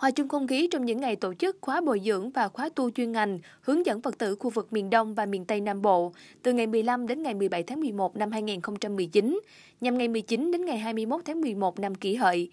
hòa chung không khí trong những ngày tổ chức khóa bồi dưỡng và khóa tu chuyên ngành, hướng dẫn Phật tử khu vực miền Đông và miền Tây Nam Bộ từ ngày 15 đến ngày 17 tháng 11 năm 2019, nhằm ngày 19 đến ngày 21 tháng 11 năm kỷ hợi.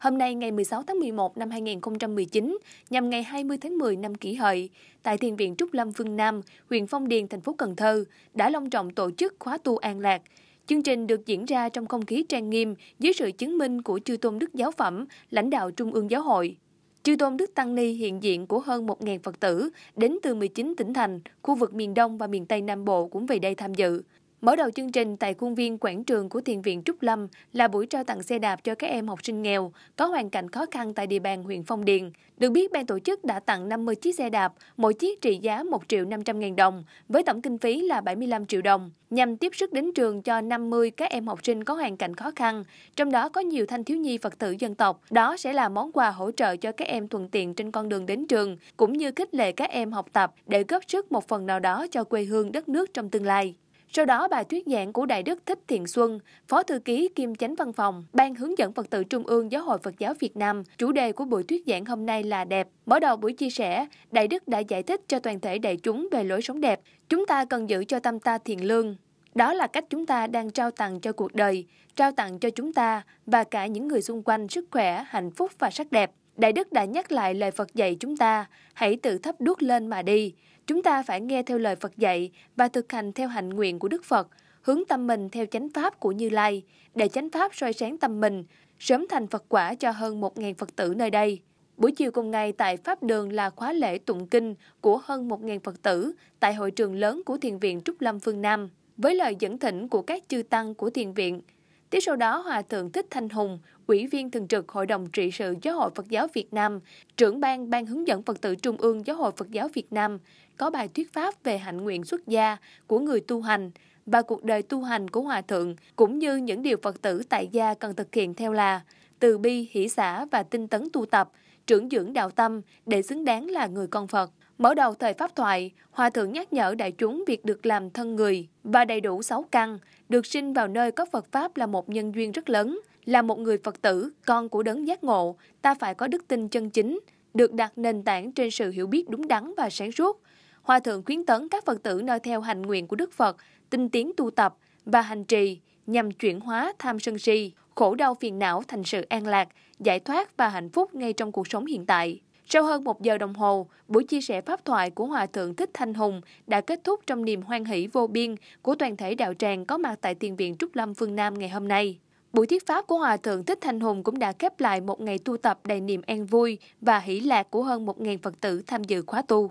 Hôm nay ngày 16 tháng 11 năm 2019, nhằm ngày 20 tháng 10 năm kỷ hợi, tại Thiền viện Trúc Lâm Phương Nam, huyện Phong Điền, thành phố Cần Thơ, đã long trọng tổ chức khóa tu an lạc, Chương trình được diễn ra trong không khí trang nghiêm dưới sự chứng minh của chư tôn đức giáo phẩm, lãnh đạo Trung ương Giáo hội. Chư Tôn Đức Tăng Ni hiện diện của hơn 1.000 Phật tử đến từ 19 tỉnh thành, khu vực miền Đông và miền Tây Nam Bộ cũng về đây tham dự. Mở đầu chương trình tại khuôn viên quảng trường của Thiền viện Trúc Lâm là buổi trao tặng xe đạp cho các em học sinh nghèo có hoàn cảnh khó khăn tại địa bàn huyện Phong Điền. Được biết, ban tổ chức đã tặng 50 chiếc xe đạp, mỗi chiếc trị giá 1 triệu 500 ngàn đồng, với tổng kinh phí là 75 triệu đồng, nhằm tiếp sức đến trường cho 50 các em học sinh có hoàn cảnh khó khăn, trong đó có nhiều thanh thiếu nhi Phật tử dân tộc. Đó sẽ là món quà hỗ trợ cho các em thuận tiện trên con đường đến trường, cũng như khích lệ các em học tập để góp sức một phần nào đó cho quê hương đất nước trong tương lai. Sau đó, bài thuyết giảng của Đại đức Thích Thiện Xuân, Phó Thư ký kiêm chánh văn phòng, Ban hướng dẫn Phật tử Trung ương Giáo hội Phật giáo Việt Nam, chủ đề của buổi thuyết giảng hôm nay là đẹp. Mở đầu buổi chia sẻ, Đại đức đã giải thích cho toàn thể đại chúng về lối sống đẹp. Chúng ta cần giữ cho tâm ta thiện lương. Đó là cách chúng ta đang trao tặng cho cuộc đời, trao tặng cho chúng ta và cả những người xung quanh sức khỏe, hạnh phúc và sắc đẹp. Đại Đức đã nhắc lại lời Phật dạy chúng ta, hãy tự thấp đuốc lên mà đi. Chúng ta phải nghe theo lời Phật dạy và thực hành theo hạnh nguyện của Đức Phật, hướng tâm mình theo chánh pháp của Như Lai, để chánh pháp soi sáng tâm mình, sớm thành Phật quả cho hơn 1.000 Phật tử nơi đây. Buổi chiều cùng ngày tại Pháp Đường là khóa lễ tụng kinh của hơn 1.000 Phật tử tại hội trường lớn của Thiền viện Trúc Lâm Phương Nam. Với lời dẫn thỉnh của các chư tăng của Thiền viện, Tiếp sau đó, Hòa Thượng Thích Thanh Hùng, Ủy viên Thường trực Hội đồng Trị sự Giáo hội Phật giáo Việt Nam, trưởng ban Ban hướng dẫn Phật tử Trung ương Giáo hội Phật giáo Việt Nam, có bài thuyết pháp về hạnh nguyện xuất gia của người tu hành và cuộc đời tu hành của Hòa Thượng, cũng như những điều Phật tử tại gia cần thực hiện theo là từ bi, hỷ xã và tinh tấn tu tập, trưởng dưỡng đạo tâm để xứng đáng là người con Phật. Mở đầu thời Pháp thoại, Hòa Thượng nhắc nhở đại chúng việc được làm thân người và đầy đủ sáu căn, được sinh vào nơi có Phật Pháp là một nhân duyên rất lớn, là một người Phật tử, con của đấng giác ngộ, ta phải có đức tin chân chính, được đặt nền tảng trên sự hiểu biết đúng đắn và sáng suốt. Hòa Thượng khuyến tấn các Phật tử noi theo hành nguyện của Đức Phật, tinh tiến tu tập và hành trì nhằm chuyển hóa tham sân si, khổ đau phiền não thành sự an lạc, giải thoát và hạnh phúc ngay trong cuộc sống hiện tại. Sau hơn một giờ đồng hồ, buổi chia sẻ pháp thoại của Hòa Thượng Thích Thanh Hùng đã kết thúc trong niềm hoan hỷ vô biên của toàn thể đạo tràng có mặt tại Thiền viện Trúc Lâm Phương Nam ngày hôm nay. Buổi thuyết pháp của Hòa Thượng Thích Thanh Hùng cũng đã khép lại một ngày tu tập đầy niềm an vui và hỷ lạc của hơn 1.000 Phật tử tham dự khóa tu.